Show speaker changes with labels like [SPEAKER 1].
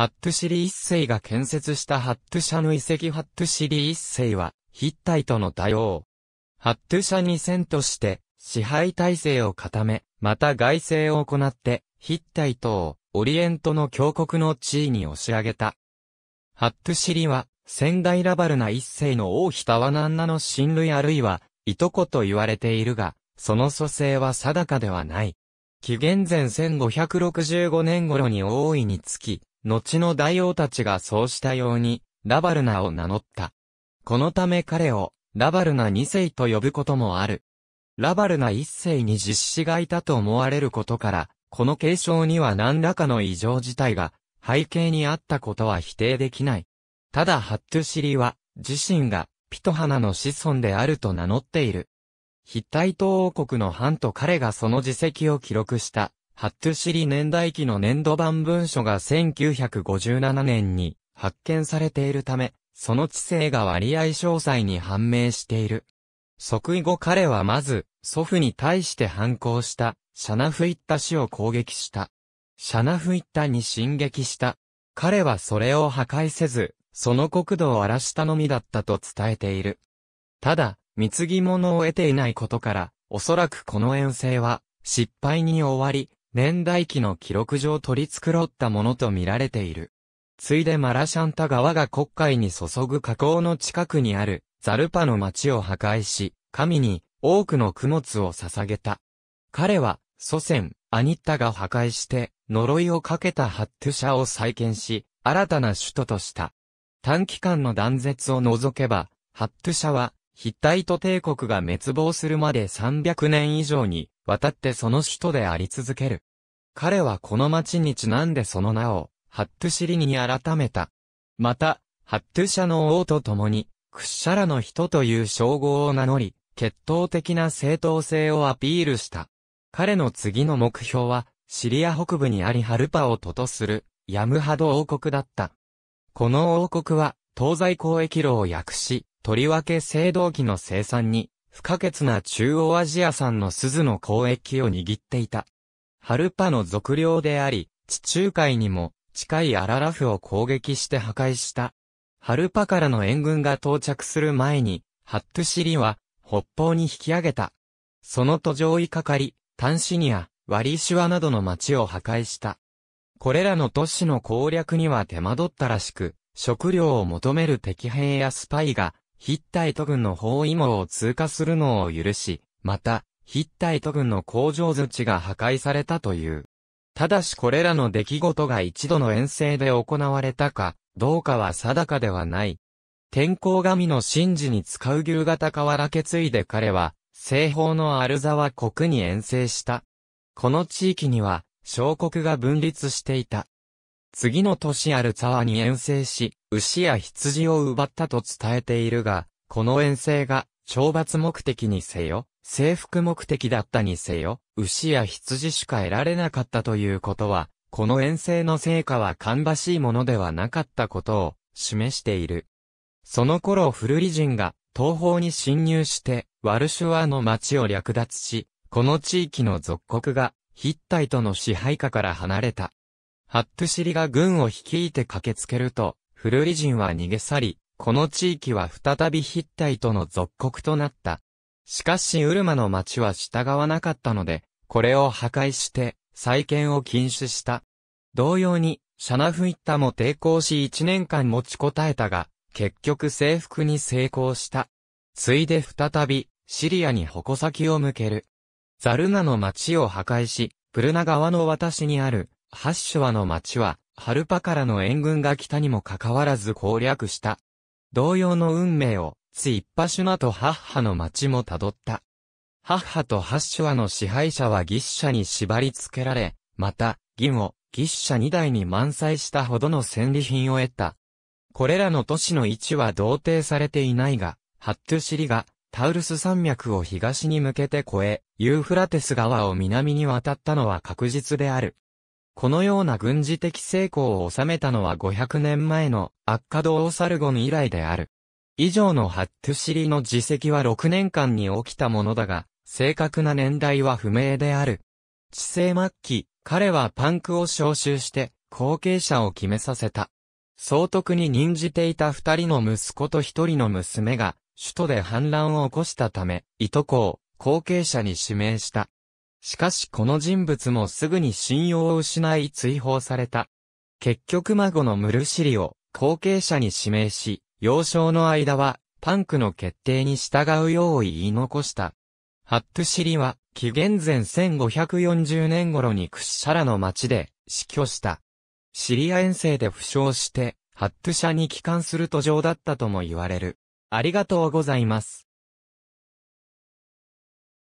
[SPEAKER 1] ハットシリ一世が建設したハット社の遺跡ハットシリ一世は、ヒッタイトの多様。ハット社二戦として、支配体制を固め、また外政を行って、ヒッタイトを、オリエントの峡谷の地位に押し上げた。ハットシリは、先代ラバルナ一世の王妃タワナンナの親類あるいは、いとこと言われているが、その蘇生は定かではない。紀元前1565年頃に大いにつき、後の大王たちがそうしたように、ラバルナを名乗った。このため彼を、ラバルナ二世と呼ぶこともある。ラバルナ一世に実施がいたと思われることから、この継承には何らかの異常事態が背景にあったことは否定できない。ただハットゥシリは自身がピトハナの子孫であると名乗っている。ヒッタイト王国の藩と彼がその自責を記録したハットシリ年代記の年度版文書が1957年に発見されているため、その知性が割合詳細に判明している。即位後彼はまず、祖父に対して反抗した、シャナフイッタ氏を攻撃した。シャナフイッタに進撃した。彼はそれを破壊せず、その国土を荒らしたのみだったと伝えている。ただ、貢ぎ物を得ていないことから、おそらくこの遠征は、失敗に終わり、年代記の記録上取り繕ったものと見られている。ついでマラシャンタ川が黒海に注ぐ河口の近くにあるザルパの町を破壊し、神に多くの供物を捧げた。彼は祖先アニッタが破壊して呪いをかけたハットゥ社を再建し、新たな首都とした。短期間の断絶を除けば、ハットゥ社はヒッタイト帝国が滅亡するまで300年以上に渡ってその首都であり続ける。彼はこの町にちなんでその名を、ハットシリに改めた。また、ハット社の王と共に、クッシャラの人という称号を名乗り、決闘的な正当性をアピールした。彼の次の目標は、シリア北部にありハルパを都とする、ヤムハド王国だった。この王国は、東西交易路を訳し、とりわけ青銅器の生産に不可欠な中央アジア産の鈴の交易を握っていた。ハルパの俗領であり、地中海にも近いアララフを攻撃して破壊した。ハルパからの援軍が到着する前に、ハットシリは北方に引き上げた。その途上いかかり、タンシニア、ワリシュアなどの町を破壊した。これらの都市の攻略には手間取ったらしく、食料を求める敵兵やスパイがヒッタイト軍の包囲網を通過するのを許し、また、ヒッタイト軍の工場図地が破壊されたという。ただしこれらの出来事が一度の遠征で行われたか、どうかは定かではない。天候神の神事に使う牛型瓦け継いで彼は、西方のアルザワ国に遠征した。この地域には、小国が分立していた。次の年アルツァーに遠征し、牛や羊を奪ったと伝えているが、この遠征が、懲罰目的にせよ、征服目的だったにせよ、牛や羊しか得られなかったということは、この遠征の成果は芳しいものではなかったことを示している。その頃フルリ人が東方に侵入してワルシュワの町を略奪し、この地域の属国がヒッタイとの支配下から離れた。ハットシリが軍を率いて駆けつけると、フルリ人は逃げ去り、この地域は再びヒッタイとの属国となった。しかしウルマの町は従わなかったので、これを破壊して、再建を禁止した。同様に、シャナフイッタも抵抗し1年間持ちこたえたが、結局征服に成功した。ついで再び、シリアに矛先を向ける。ザルナの町を破壊し、プルナ川の渡しにある、ハッシュワの町は、ハルパからの援軍が来たにもかかわらず攻略した。同様の運命を、ツイッパシュナとハッハの町も辿った。ハッハとハッシュワの支配者はギッシャに縛り付けられ、また、銀を、ギッシャ2台に満載したほどの戦利品を得た。これらの都市の位置は同定されていないが、ハットゥシリが、タウルス山脈を東に向けて越え、ユーフラテス川を南に渡ったのは確実である。このような軍事的成功を収めたのは500年前のアッカドオーサルゴン以来である。以上のハットシリの自責は6年間に起きたものだが、正確な年代は不明である。治世末期、彼はパンクを召集して、後継者を決めさせた。総督に任じていた二人の息子と一人の娘が、首都で反乱を起こしたため、いとこを後継者に指名した。しかしこの人物もすぐに信用を失い追放された。結局孫のムルシリを後継者に指名し、幼少の間はパンクの決定に従うよう言い残した。ハットシリは紀元前1540年頃にクッシャラの町で死去した。シリア遠征で負傷してハット社に帰還する途上だったとも言われる。ありがとうございます。